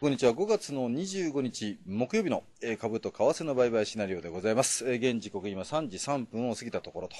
こんにちは。5月の25日木曜日の、え株と為替の売買シナリオでございます。え現時刻今3時3分を過ぎたところと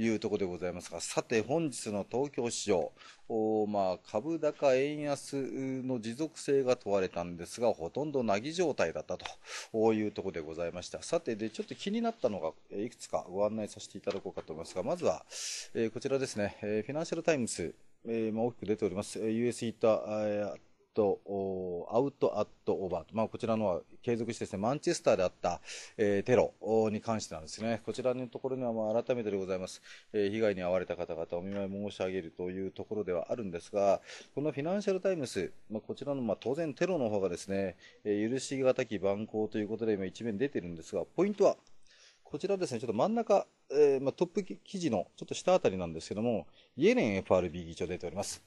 いうところでございますが、さて本日の東京市場、おまあ、株高円安の持続性が問われたんですが、ほとんどなぎ状態だったというところでございました。さて、で、ちょっと気になったのが、いくつかご案内させていただこうかと思いますが、まずは、えこちらですね、えフィナンシャルタイムズ、えまあ、大きく出ております、US ヒーター、ト、アウトアットオーバーと、まあ、こちらのは継続してですね、マンチェスターであった、えー、テロに関してなんですね、こちらのところにはまあ改めてでございます、えー、被害に遭われた方々お見舞い申し上げるというところではあるんですが、このフィナンシャルタイムス、まあ、こちらのまあ当然テロの方がですね、えー、許しがたき蛮行ということで今一面出てるんですが、ポイントは、こちらですね、ちょっと真ん中、えーまあ、トップ記事のちょっと下あたりなんですけども、イエレン FRB 議長出ております。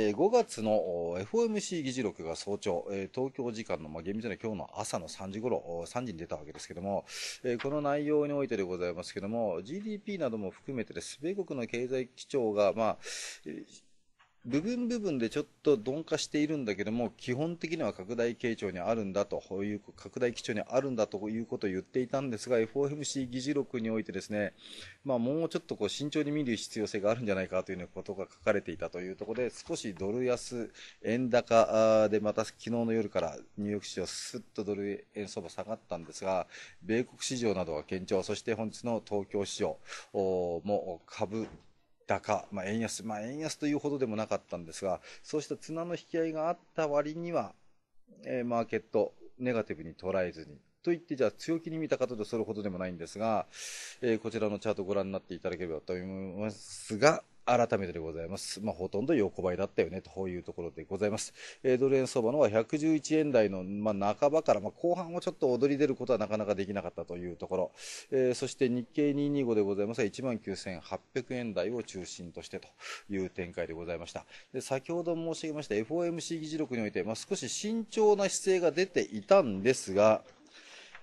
えー、5月の FOMC 議事録が早朝、えー、東京時間の、まあ、厳密な今日の朝の3時頃、3時に出たわけですけども、えー、この内容においてでございますけども、GDP なども含めてです、米国の経済基調が、まあ、えー部分部分でちょっと鈍化しているんだけども、基本的には拡大傾聴にあるんだという、拡大基調にあるんだということを言っていたんですが、FOMC 議事録においてですね、まあ、もうちょっとこう慎重に見る必要性があるんじゃないかというようなことが書かれていたというところで、少しドル安、円高でまた昨日の夜からニューヨーク市場すっとドル円相場下がったんですが、米国市場などは堅調、そして本日の東京市場も株高、まあ、円安、まあ、円安というほどでもなかったんですが、そうした綱の引き合いがあった割には、えー、マーケット、ネガティブに捉えずに、と言って、じゃあ強気に見た方とそれほどでもないんですが、えー、こちらのチャートをご覧になっていただければと思いますが、改めてでございます。まあ、ほとんど横ばいだったよね、というところでございます。えー、ドル円相場のは111円台の、まあ、半ばから、まあ、後半をちょっと踊り出ることはなかなかできなかったというところ。えー、そして日経225でございますが、19,800円台を中心としてという展開でございました。で、先ほど申し上げました FOMC 議事録において、まあ、少し慎重な姿勢が出ていたんですが、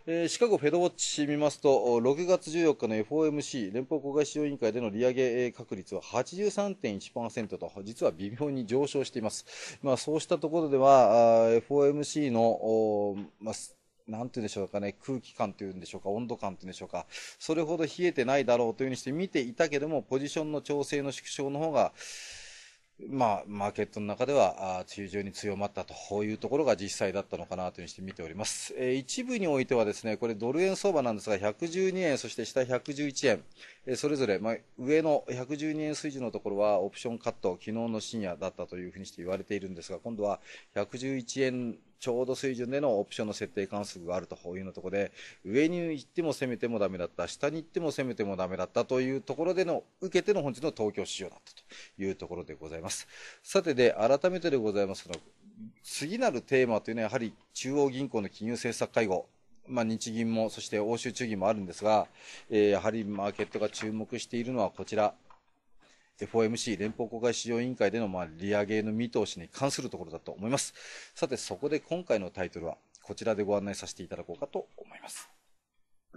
えー、シカゴフェドウォッチ見ますと、6月14日の FOMC、連邦公開市場委員会での利上げ確率は83.1%と、実は微妙に上昇しています。まあ、そうしたところでは、FOMC の、まあなんていうんでしょうかね、空気感というんでしょうか、温度感というんでしょうか、それほど冷えてないだろうというふうにして見ていたけども、ポジションの調整の縮小の方が、まあ、マーケットの中では、あ中に強まったというところが実際だったのかなというふうにして見ております。えー、一部においてはですね、これドル円相場なんですが、112円、そして下111円、それぞれ、まあ、上の112円水準のところはオプションカット、昨日の深夜だったというふうにして言われているんですが、今度は111円ちょうど水準でのオプションの設定関数があるというのところで、上に行っても攻めてもダメだった、下に行っても攻めてもダメだったというところでの、受けての本日の東京市場だったというところでございます。さてで、改めてでございますが、次なるテーマというのはやはり中央銀行の金融政策会合、まあ、日銀も、そして欧州中銀もあるんですが、えー、やはりマーケットが注目しているのはこちら、FOMC 連邦公開市場委員会での、まあ、利上げの見通しに関するところだと思います。さて、そこで今回のタイトルは、こちらでご案内させていただこうかと思います。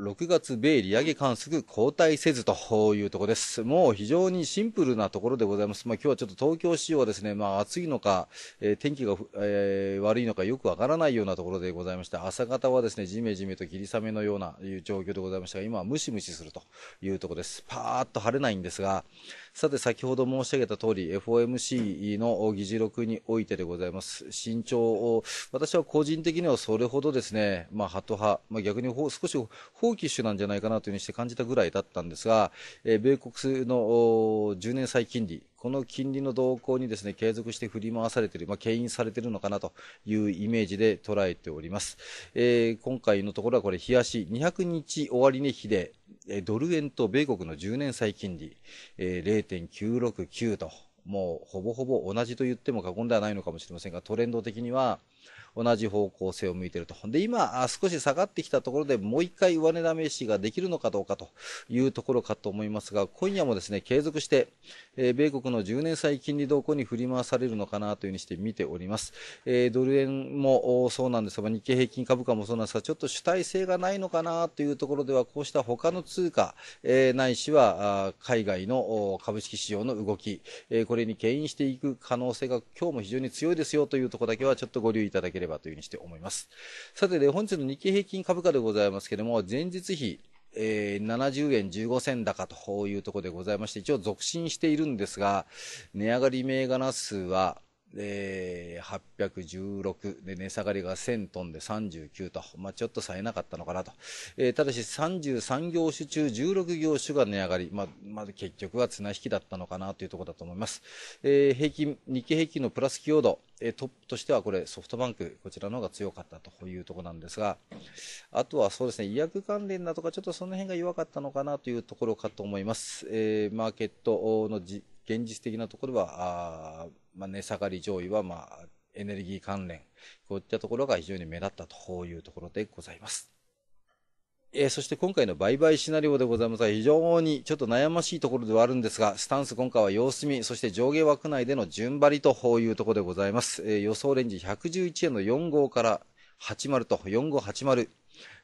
6月米利上げ観測後退せずというところです。もう非常にシンプルなところでございます。まあ今日はちょっと東京市場はですね、まあ暑いのか、えー、天気が、えー、悪いのかよくわからないようなところでございました。朝方はですね、じめじめと霧雨のようないう状況でございましたが、今はムシムシするというところです。パーッと晴れないんですが、さて、先ほど申し上げた通り、FOMC の議事録においてでございます。慎重を、私は個人的にはそれほどですね、まあ、ハト派、まあ、逆に少し放棄種なんじゃないかなというふうにして感じたぐらいだったんですが、え米国の10年債金利、この金利の動向にですね継続して振り回されている、まあ、牽引されているのかなというイメージで捉えております、えー、今回のところはこれ日足200日終値比でドル円と米国の10年債金利、え0.969と、もうほぼほぼ同じと言っても過言ではないのかもしれませんが、トレンド的には、同じ方向性を向いていると。で、今、少し下がってきたところでもう一回上値試しができるのかどうかというところかと思いますが、今夜もですね、継続して、えー、米国の10年債金利動向に振り回されるのかなというふうにして見ております。えー、ドル円もそうなんですが、日経平均株価もそうなんですが、ちょっと主体性がないのかなというところでは、こうした他の通貨、えー、ないしは海外の株式市場の動き、えこれに牽引していく可能性が今日も非常に強いですよというところだけはちょっとご留意いただければればというふうにして思います。さてで、本日の日経平均株価でございますけれども、前日比、えー、70円15銭高というところでございまして、一応続伸しているんですが、値上がり銘柄数は、で、816で値下がりが1000トンで39と、まあ、ちょっと冴えなかったのかなと。えー、ただし33業種中16業種が値上がり。まあ、まあ、結局は綱引きだったのかなというところだと思います。えー、平均、日経平均のプラス寄与えー、トップとしてはこれソフトバンク、こちらの方が強かったというところなんですが、あとはそうですね、医薬関連だとか、ちょっとその辺が弱かったのかなというところかと思います。えー、マーケットのじ現実的なところは、まあ、値下がり上位は、まあ、エネルギー関連、こういったところが非常に目立ったというところでございます。えー、そして今回の売買シナリオでございますが、非常にちょっと悩ましいところではあるんですが、スタンス今回は様子見、そして上下枠内での順張りというところでございます。えー、予想レンジ111円の4号から80と4580。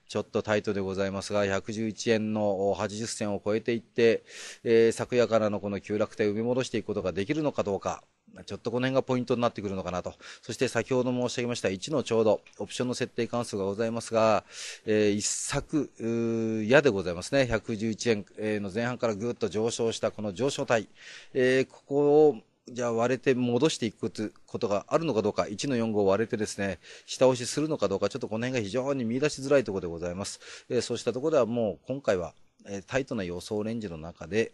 ちょっとタイトでございますが、111円の80銭を超えていって、えー、昨夜からのこの急落で埋め戻していくことができるのかどうか。ちょっとこの辺がポイントになってくるのかなと。そして先ほど申し上げました1のちょうど、オプションの設定関数がございますが、えー、一作、矢でございますね。111円、えの前半からぐっと上昇したこの上昇体、えー、ここをじゃあ割れて戻していくことがあるのかどうか、1の4号割れてですね、下押しするのかどうか、ちょっとこの辺が非常に見出しづらいところでございます。えー、そうしたところではもう今回は、えー、タイトな予想レンジの中で、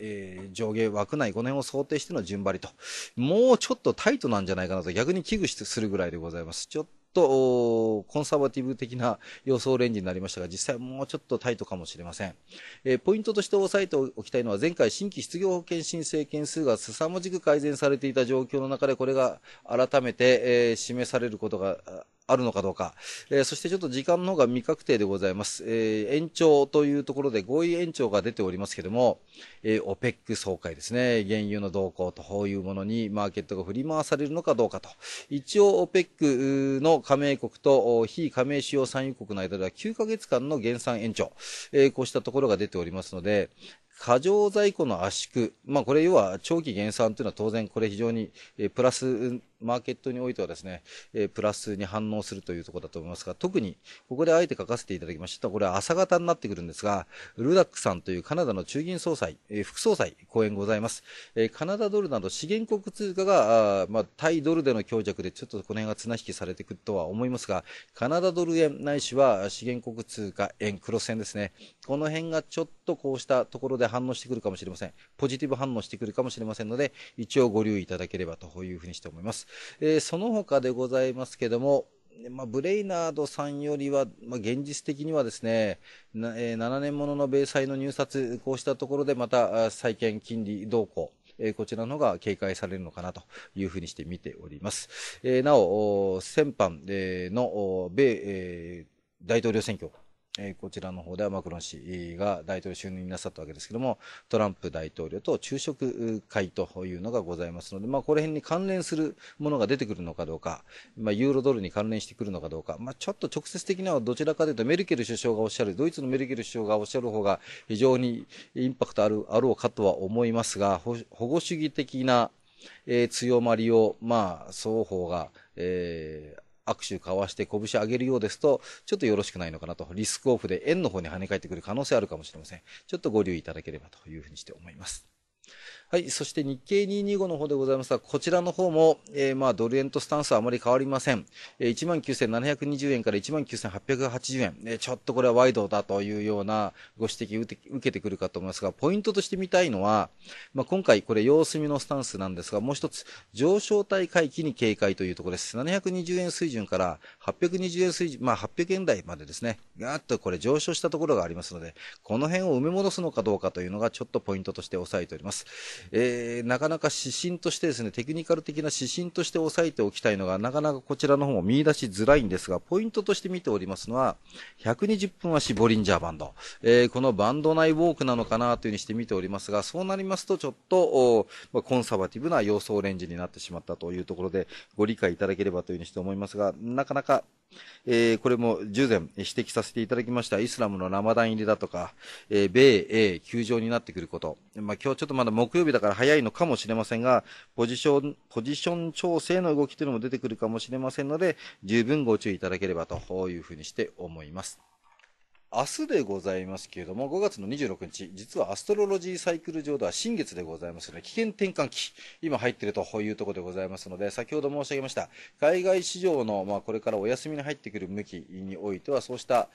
えー、上下枠内5年を想定しての順張りと。もうちょっとタイトなんじゃないかなと逆に危惧するぐらいでございます。ちょっと、コンサバティブ的な予想レンジになりましたが、実際もうちょっとタイトかもしれません。えー、ポイントとして押さえておきたいのは、前回新規失業保険申請件数が凄まじく改善されていた状況の中で、これが改めて、えー、示されることが、あるのかどうか、えー、そしてちょっと時間の方が未確定でございます。えー、延長というところで合意延長が出ておりますけども、えー、OPEC 総会ですね、原油の動向とこういうものにマーケットが振り回されるのかどうかと。一応 OPEC の加盟国と非加盟主要産油国の間では9ヶ月間の減産延長、えー、こうしたところが出ておりますので、過剰在庫の圧縮、まあ、これ要は長期減産というのは当然これ非常にプラスマーケットにおいてはですね、えー、プラスに反応するというところだと思いますが、特に、ここであえて書かせていただきました、これは朝方になってくるんですが、ルダックさんというカナダの中銀総裁、えー、副総裁、講演ございます。えー、カナダドルなど資源国通貨が、あまあ、対ドルでの強弱で、ちょっとこの辺が綱引きされてくるとは思いますが、カナダドル円ないしは資源国通貨円、クロス円ですね。この辺がちょっとこうしたところで反応してくるかもしれません。ポジティブ反応してくるかもしれませんので、一応ご留意いただければというふうにして思います。えー、その他でございますけども、まあ、ブレイナードさんよりは、まあ、現実的にはですね、えー、7年ものの米債の入札、こうしたところでまた債券金利動向、えー、こちらの方が警戒されるのかなというふうにして見ております。えー、なお、先般、えー、の米、えー、大統領選挙、えこちらの方ではマクロン氏が大統領就任なさったわけですけども、トランプ大統領と昼食会というのがございますので、まあ、この辺に関連するものが出てくるのかどうか、まあ、ユーロドルに関連してくるのかどうか、まあ、ちょっと直接的にはどちらかというとメルケル首相がおっしゃる、ドイツのメルケル首相がおっしゃる方が非常にインパクトある、あろうかとは思いますが、保護主義的な、え強まりを、まあ、双方が、えー握手交わして拳上げるようですと、ちょっとよろしくないのかなと、リスクオフで円の方に跳ね返ってくる可能性あるかもしれません。ちょっとご留意いただければというふうにして思います。はい、そして日経225の方でございますが、こちらの方も、えー、まあ、ドル円とスタンスはあまり変わりません。えー、19,720円から19,880円、えー、ちょっとこれはワイドだというようなご指摘を受けてくるかと思いますが、ポイントとして見たいのは、まあ、今回これ様子見のスタンスなんですが、もう一つ、上昇大回帰に警戒というところです。720円水準から820円水準、まあ、800円台までですね、ガーとこれ上昇したところがありますので、この辺を埋め戻すのかどうかというのがちょっとポイントとして押さえております。えー、なかなか指針としてですね、テクニカル的な指針として押さえておきたいのが、なかなかこちらの方も見出しづらいんですが、ポイントとして見ておりますのは、120分足ボリンジャーバンド。えー、このバンド内ウォークなのかなというふうにして見ておりますが、そうなりますとちょっと、まあ、コンサバティブな様相オレンジになってしまったというところで、ご理解いただければというふうにして思いますが、なかなかえー、これも従前指摘させていただきましたイスラムのラマダン入りだとか、えー、米英休場になってくること、まあ、今日ちょっとまだ木曜日だから早いのかもしれませんが、ポジション、ポジション調整の動きというのも出てくるかもしれませんので、十分ご注意いただければというふうにして思います。明日でございますけれども、5月の26日、実はアストロロジーサイクル上では新月でございますので、危険転換期、今入っているというところでございますので、先ほど申し上げました、海外市場の、まあ、これからお休みに入ってくる向きにおいては、そうした、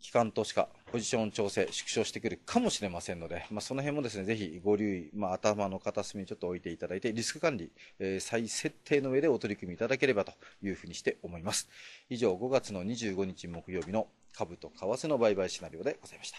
機関投資家、ポジション調整、縮小してくるかもしれませんので、まあ、その辺もですね、ぜひご留意、まあ、頭の片隅にちょっと置いていただいて、リスク管理、えー、再設定の上でお取り組みいただければというふうにして思います。以上、5月の25日木曜日の株と為替の売買シナリオでございました。